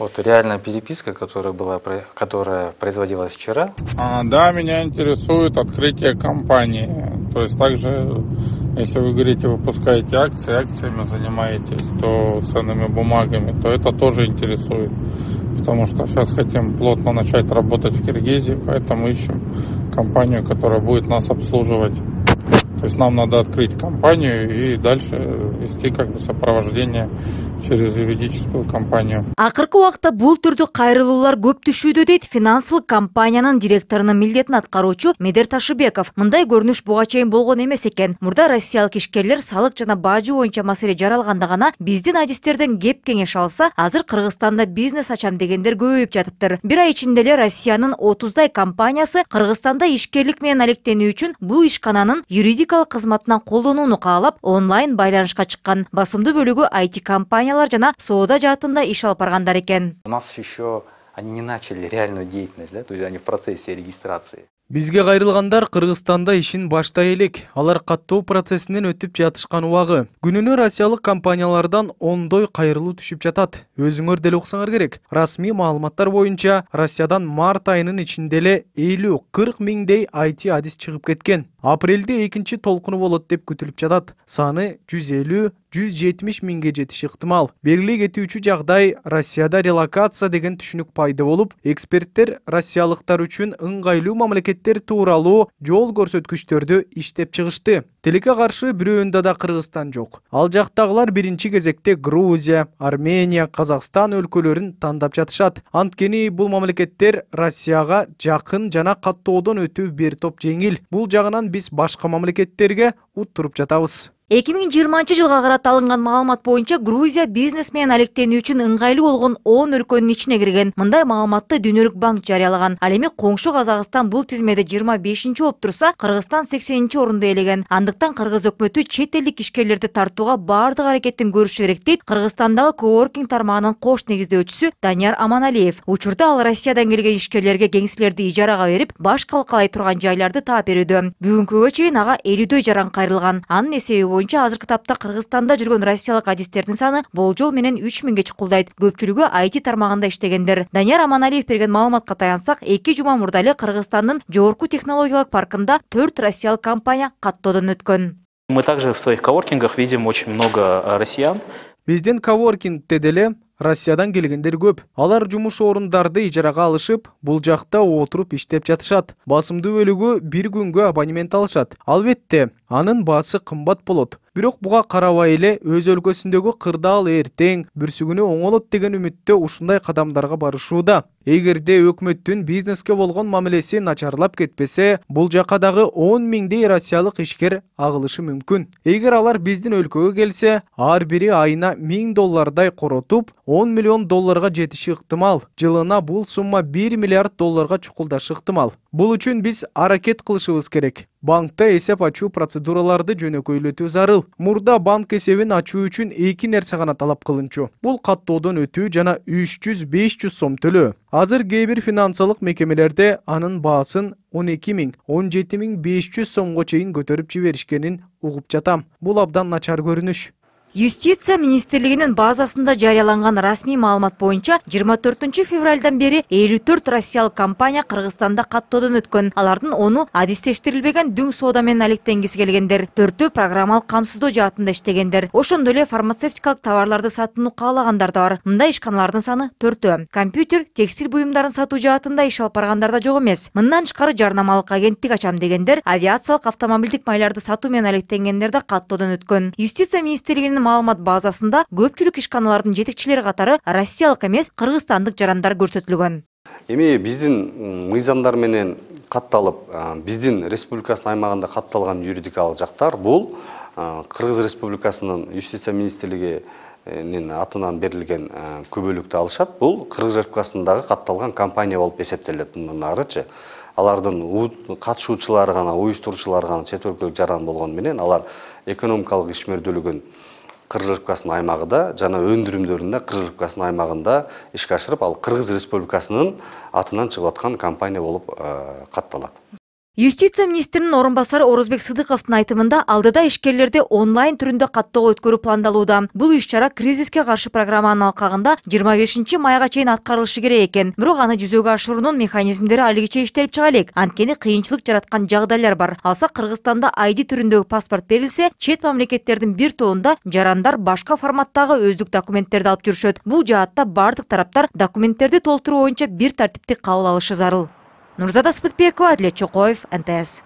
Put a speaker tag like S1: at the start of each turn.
S1: Вот реальная переписка, которая, была, которая производилась вчера. А, да, меня интересует открытие компании. То есть также, если вы говорите, выпускаете акции, акциями занимаетесь, то ценными бумагами, то это тоже интересует. Потому что сейчас хотим плотно начать работать в Киргизии, поэтому ищем компанию, которая будет нас обслуживать. То есть нам надо открыть компанию и дальше вести как бы сопровождение через юридическую компанию акыркы
S2: убакта бул түрдүү кайрылуулар көп түшүүдө дейт финансылык компаниянын директорунун милдетин аткаруучу медер ташыбеков мындай көрүнүш буга чейин болгон эмес экен мурда россиялык ишкерлер салык жана бажы боюнча маселе жаралганда гана биздин адистерден кеп кеңеш алса азыр кыргызстанда бизнес ачам дегендер көбөйүп жатыптыр бир ай ичинде эле россиянын отуздай компаниясы кыргызстанда ишкерлик менен алектенүү үчүн бул ишкананын юридикалык кызматынан колдонууну каалап онлайн байланышка чыккан басымдуу бөлүгү it компания компаниялар жана соода жаатында иш алып баргандар экен
S1: у нас еще они не начали реальную деятельность да то есть они в процессе регистрации
S3: бизге кайрылгандар кыргызстанда ишин баштай элек алар каттоо процессинен өтүп жатышкан убагы күнүнө россиялык компаниялардан ондой кайрылуу түшүп жатат өзүңөр деле уксаңар керек расмий маалыматтар боюнча россиядан март айынын ичинде эле элүү кырк миңдей айти адис чыгып кеткен апрелде экинчи толкуну болот деп күтүлүп жатат саны жүз элүү жүз жетимиш миңге жетиши ыктымал белгилей кетүүчү жагдай россияда релокация деген түшүнүк пайда болуп эксперттер россиялыктар үчүн ыңгайлуу мамлекеттер тууралуу жол көрсөткүчтөрдү иштеп чыгышты тилекке каршы бирөөнүндө да Қырғыстан жоқ. ал жақтағылар бірінші кезекте грузия армения Қазақстан өлкөлөрүн тандап жатышат анткени бұл мамлекеттер россияга жақын жана каттоодон өтіп бір топ жеңил Бұл жағынан біз башка мамлекеттерге ұттырып жатабыз
S2: эки миң жыйырманчы жылга карата алынган маалымат боюнча грузия бизнес менен алектенүү үчүн ыңгайлуу болгон он өлкөнүн ичине кирген мындай маалыматты дүйнөлүк банк жарыялаган ал эми коңшу казакстан бул тизмеде жыйырма бешинчи болуп турса кыргызстан сексенинчи орунду ээлеген андыктан кыргыз өкмөтү чет элдик ишкерлерди тартууга баардык аракетин көрүшү керек дейт кыргызстандагы коворкинг тармагынын кош негиздөөчүсү данияр аманалиев учурда ал россиядан келген ишкерлерге кеңселерди ижарага берип баш калкалай турган жайларды таап берүүдө бүгүнкүгө чейин ага элүүдөй жаран кайрылган анын эсеби боюнча боюнча азыркы тапта кыргызстанда жүргөн россиялык адистердин саны болжол менен үч миңге чукулдайт көпчүлүгү айти тармагында иштегендер данияр аманалиев берген маалыматка таянсак эки жума мурда эле кыргызстандын жогорку технологиялык паркында төрт россиялык компания каттоодон өткөн
S1: мы также в своих коворкингах
S3: видим очень много э, россиян биздин коворкингте деле россиядан келгендер көп алар жумуш орундарды ижарага алышып бул жакта отуруп иштеп жатышат басымдуу бөлүгү бир күнгө абонемент алышат албетте анын баасы кымбат болот бирок буга карабай эле өз өлкөсүндөгү кырдаал эртең бүрсүгүнө оңолот деген үмүттө ушундай кадамдарга барышууда эгерде өкмөттүн бизнеске болгон мамилеси начарлап кетпесе бул жака дагы он миңдей россиялык ишкер агылышы мүмкүн эгер алар биздин өлкөгө келсе ар бири айына миң доллардай коротуп он миллион долларга жетиши ыктымал жылына бул сумма бир миллиард долларга чукулдашы ыктымал бул үчүн биз аракет кылышыбыз керек банкта эсеп ачуу процесс процедураларды жөнөкөйлөтүү зарыл мурда банк эсебин ачуу үчүн эки нерсе гана талап кылынчу бул каттоодон өтүү жана үч жүз беш жүз сом төлөө азыр кээ бир финансылык мекемелерде анын баасын он эки миң он жети миң беш жүз сомго чейин көтөрүп жиберишкенин угуп жатам бул абдан начар
S2: көрүнүш юстиция министрлигинин базасында жарыяланган расмий маалымат боюнча 24 февральдан бери 54 россиялык компания кыргызстанда каттоодон өткөн алардын ону адистештирилбеген дүң соода менен алектенгиси келгендер төртөө программалык камсыздоо жаатында иштегендер ошондой эле фармацевтикалык товарларды сатууну каалагандар да бар мындай ишканалардын саны төртөө компьютер текстиль буюмдарын сатуу жаатында иш алып баргандар да жок эмес мындан тышкары жарнамалык агенттик ачам дегендер авиациялык автомобилдик майларды сатуу менен алектенгендер да каттоодон өткөн юстиция министрлигинин маалымат базасында көпчүлүк ишканалардын жетекчилери катары россиялык эмес кыргызстандык жарандар көрсөтүлгөн
S1: эми биздин мыйзамдар менен катталып биздин республикасынын аймагында катталган юридикалык жактар бул кыргыз республикасынын юстиция министрлигинин атынан берилген күбөлүктү алышат бул кыргыз республикасындагы катталган компания болуп эсептелет мындан арычы алардын катышуучулары гана уюштуруучулары гана чет өлкөлүк жаран болгону менен алар экономикалык ишмердүүлүгүн кыргыз аймагыда жана өндүрүмдөрүндө да аймагында ишке ашырып ал кыргыз республикасынын атынан чыгып аткан компания болуп э, катталат
S2: юстиция министринин орынбасары орозбек сыдыковдун айтымында алдыда ишкерлерди онлайн түрүндө каттоо өткөрүү пландалууда бул иш чара кризиске каршы программанын алкагында 25 бешинчи майга чейин аткарылышы керек экен бирок аны жүзөгө ашыруунун механизмдери алигиче иштелип чыга элек анткени кыйынчылык жараткан жагдайлар бар алса кыргызстанда ID түрүндөгү паспорт берилсе чет мамлекеттердин бир тобунда жарандар башка форматтагы өздүк документтерди алып жүрүшөт бул жаатта баардык тараптар документтерди толтуруу боюнча бир тартипти кабыл алышы зарыл Нұрзада Сылыкбекова, Адлет Чоқоев, НТС.